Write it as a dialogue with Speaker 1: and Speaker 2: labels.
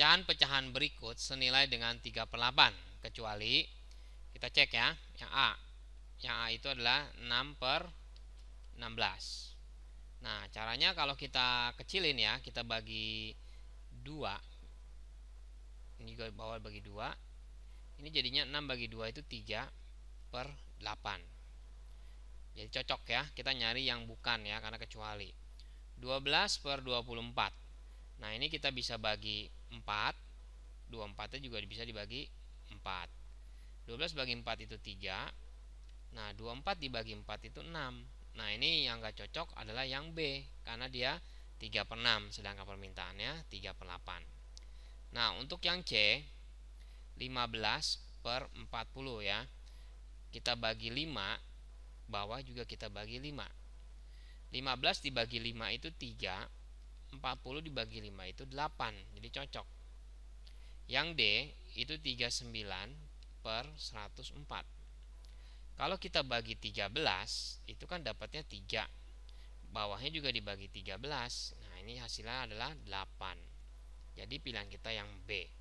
Speaker 1: pecahan-pecahan berikut senilai dengan 3 per 8 kecuali kita cek ya yang A yang A itu adalah 6 per 16 nah caranya kalau kita kecilin ya kita bagi 2 ini juga bawah bagi 2 ini jadinya 6 bagi 2 itu 3 per 8 jadi cocok ya kita nyari yang bukan ya karena kecuali 12 per 24 Nah ini kita bisa bagi 4 24 nya juga bisa dibagi 4 12 bagi 4 itu 3 Nah 24 dibagi 4 itu 6 Nah ini yang nggak cocok adalah yang B Karena dia 3 per 6 Sedangkan permintaannya 3 per 8 Nah untuk yang C 15 per 40 ya Kita bagi 5 Bawah juga kita bagi 5 15 dibagi 5 itu 3 40 dibagi 5 itu 8 jadi cocok yang D itu 39 per 104 kalau kita bagi 13 itu kan dapatnya 3 bawahnya juga dibagi 13 nah ini hasilnya adalah 8 jadi pilihan kita yang B